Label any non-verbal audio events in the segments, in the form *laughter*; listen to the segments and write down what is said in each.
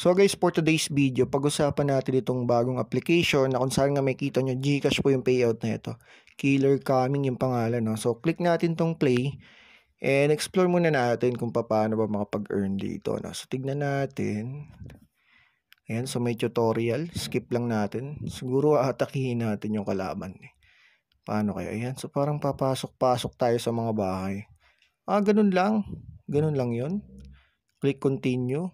So guys, for today's video, pag-usapan natin itong bagong application na kung saan nga may kita nyo, Gcash po yung payout na ito. Killer Coming yung pangalan. No? So click natin tong play and explore muna natin kung paano ba makapag-earn dito. No? So tignan natin. Ayan, so may tutorial. Skip lang natin. Siguro aatakihin natin yung kalaban. Eh. Paano kayo? Ayan, so parang papasok-pasok tayo sa mga bahay. Ah, ganun lang. Ganun lang yon Click continue.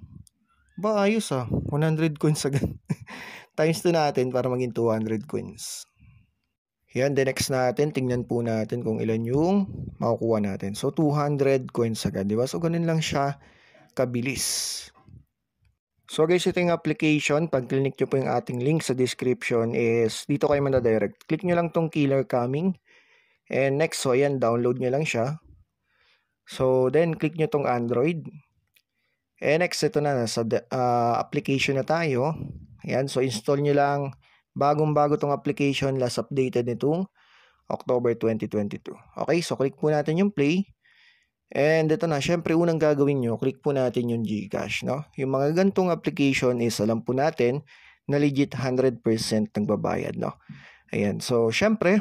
Ba, ayos ah. 100 coins agad. *laughs* Times 2 natin para maging 200 coins. Yan, the next natin, tingnan po natin kung ilan yung makukuha natin. So, 200 coins agad, di ba? So, ganun lang siya kabilis. So, guys, ito yung application. Pag click nyo po yung ating link sa description is dito kayo manda-direct. Click nyo lang tong Killer Coming. And next, so, yan, download nyo lang siya. So, then, click nyo tong Android. And next, ito na, sa uh, application na tayo. Ayan, so install niyo lang bagong-bago tong application, last updated nitong October 2022. Okay, so click po natin yung play. And ito na, syempre unang gagawin nyo, click po natin yung Gcash. No? Yung mga gantong application is alam po natin na legit 100% nagbabayad. No? Ayan, so syempre,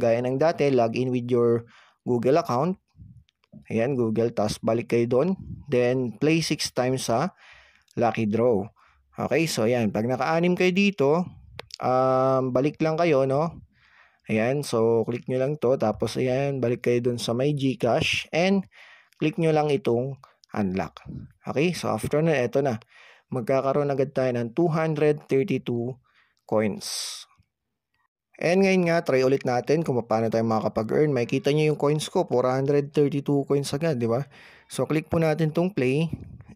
gaya ng dati, log in with your Google account. Ayan, Google. Tapos balik kayo doon. Then, play 6 times sa lucky draw. Okay, so ayan. Pag naka-anim kayo dito, um, balik lang kayo, no? Ayan, so click nyo lang to. Tapos ayan, balik kayo doon sa my Gcash. And, click nyo lang itong unlock. Okay, so after na, eto na. Magkakaroon agad tayo ng 232 coins. And ngayon nga, try ulit natin kung paano tayo makakapag-earn. Makikita nyo yung coins ko, 432 coins agad, di ba? So, click po natin tong play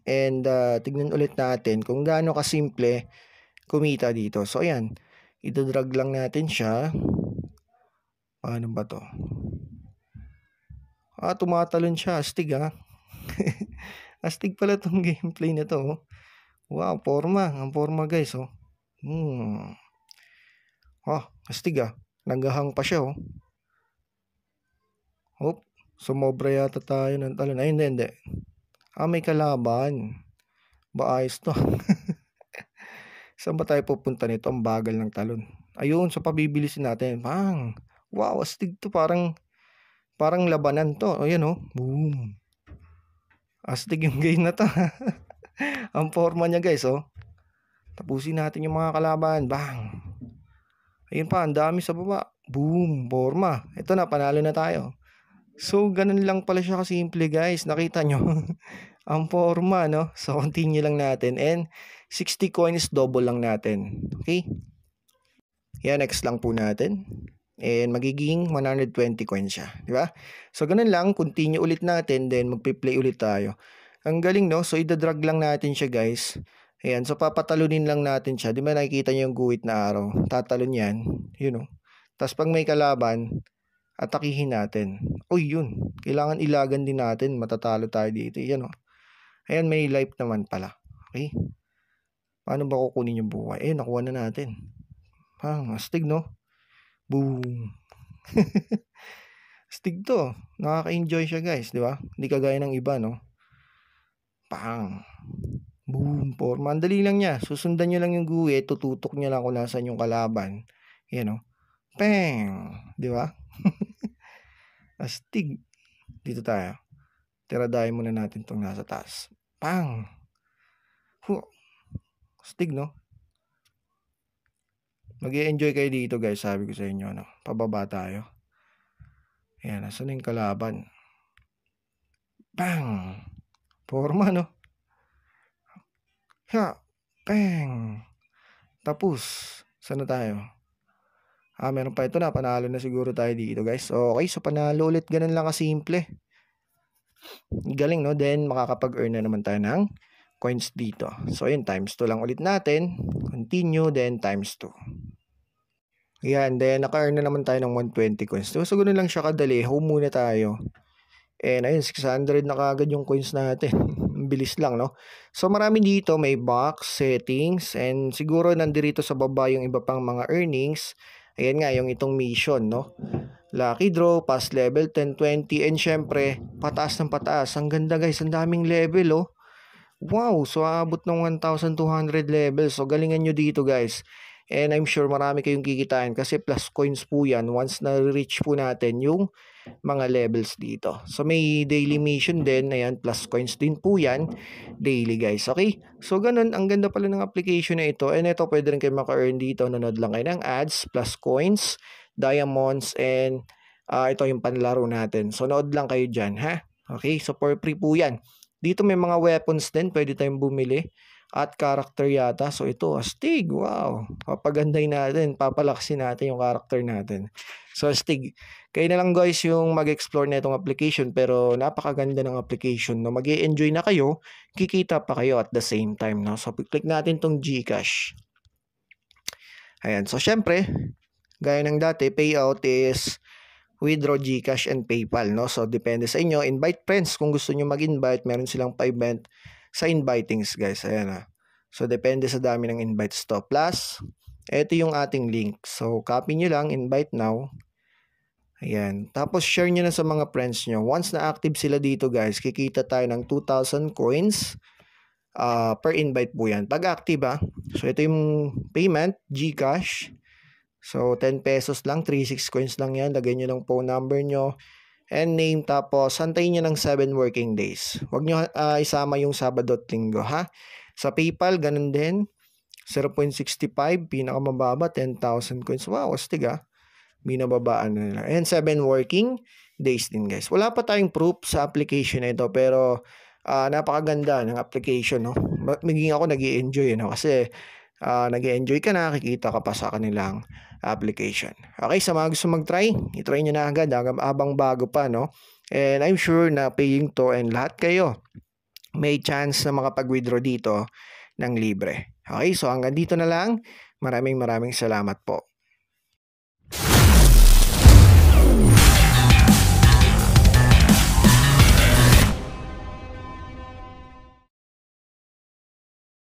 and uh, tignan ulit natin kung gaano kasimple kumita dito. So, ayan, idodrag lang natin siya. Paano ba to? Ah, tumatalon siya. Astig, ha? Ah. *laughs* Astig pala tong *laughs* gameplay na to. Oh. Wow, forma. Ang forma, guys, oh. Hmm. Oh, kastig ah. pa siya oh. Hop, sumobra yata tayo ng talon. Ay, hindi, hindi. Ah, may kalaban. Ba, to. *laughs* Saan ba tayo pupunta nito? Ang bagal ng talon. Ayun, so pabibilisin natin. Bang! Wow, astig to. Parang, parang labanan to. Ayan oh. Boom. Astig yung game na to. *laughs* Ang forma niya guys oh. Tapusin natin yung mga kalaban. Bang! Ayun pa, ang dami sa baba. Boom, forma. Ito na, panalo na tayo. So, ganun lang pala siya kasimple guys. Nakita nyo. *laughs* ang forma, no? So, *laughs* continue lang natin. And 60 coins, double lang natin. Okay? Yan, next lang po natin. And magiging 120 coins siya. Di ba? So, ganun lang. Continue ulit natin. Then, magpiplay ulit tayo. Ang galing, no? So, idadrag lang natin siya, guys. Ayan, so papatalunin lang natin siya. Di ba nakikita niyo yung guhit na araw? Tatalon yan, yun o. Oh. Tapos pag may kalaban, atakihin natin. Uy, yun. Kailangan ilagan din natin. Matatalo tayo dito. Yan o. Oh. Ayan, may life naman pala. Okay? Paano ba kukunin yung buhay? Eh, nakuha na natin. Pang, ah, astig no? Boom. *laughs* astig to. Nakaka-enjoy siya guys, di ba? Hindi kagaya ng iba, no? Pang. Boom, forma. Ang dali lang niya. Susundan niyo lang yung guwi, eh. tututok niya lang kung nasan yung kalaban. Yan o. Peng! Di ba? *laughs* Astig. Dito tayo. Tiradahin muna natin itong nasa taas. Pang! Huh. Astig, no? mag enjoy kayo dito, guys. Sabi ko sa inyo, no? Pababa tayo. Ayan, nasa na yung kalaban? Bang! Forma, no? Ha! Peng! Tapos. Saan tayo? Ah, meron pa ito na. Panalo na siguro tayo dito, guys. Okay, so panalo ulit. Ganun lang kasimple. Galing, no? Then, makakapag-earn na naman tayo ng coins dito. So, yun. Times 2 lang ulit natin. Continue, then times 2. Yan, then naka-earn na naman tayo ng 120 coins. So, so ganun lang siya kadali. Home muna tayo. And ayun, 600 na kagad yung coins natin. *laughs* bilis lang, no? So, marami dito. May box, settings, and siguro nandirito sa baba yung iba pang mga earnings. Ayan nga, yung itong mission, no? Lucky draw, pass level 10, 20, and syempre, pataas ng pataas. Ang ganda guys, ang daming level, oh. Wow, so aabot ng 1,200 levels. So, galingan nyo dito guys. And I'm sure marami kayong kikitain kasi plus coins po yan once na-reach po natin yung mga levels dito. So may daily mission din, ayan, plus coins din po yan, daily guys, okay? So ganun, ang ganda pala ng application na ito. And ito pwede rin kayo maka-earn dito, nanood lang kayo ng ads, plus coins, diamonds, and uh, ito yung panlaro natin. So nood lang kayo dyan, ha? Okay, so for free po yan. Dito may mga weapons din, pwede tayong bumili at character yata. So ito, astig. Wow. Papagandahin natin, papalaksin natin yung character natin. So astig. Kayo na lang guys yung mag-explore na itong application pero napakaganda ng application. No? mag enjoy na kayo, kikita pa kayo at the same time. No? So click natin tong Gcash. Ayan. So syempre, gaya ng dati, payout is withdraw Gcash and PayPal, no? So, depende sa inyo. Invite friends kung gusto niyo mag-invite. Meron silang pa-event sa invitings guys. Ayan ah. So, depende sa dami ng invites to. Plus, ito yung ating link. So, copy nyo lang, invite now. Ayan. Tapos, share nyo na sa mga friends nyo. Once na active sila dito guys, kikita tayo ng 2,000 coins uh, per invite po yan. Pag active ah. So, ito yung payment, Gcash. So, 10 pesos lang, 36 coins lang yan. Lagay nyo lang phone number nyo and name tapos hantayin nyo ng 7 working days. Huwag nyo uh, isama yung Sabado at Linggo ha. Sa PayPal, ganun din. 0.65, pinakamababa, 10,000 coins. Wow, astig ah. Binababaan na nila. And 7 working days din guys. Wala pa tayong proof sa application na ito pero uh, napakaganda ng application. No? Maging ako nag enjoy you eh, know, kasi uh, ah, nag-enjoy ka na, kikita ka pa sa kanilang application. Okay, sa mga gusto mag-try, itry nyo na agad habang bago pa, no? And I'm sure na paying to and lahat kayo may chance na makapag-withdraw dito ng libre. Okay, so hanggang dito na lang. Maraming maraming salamat po.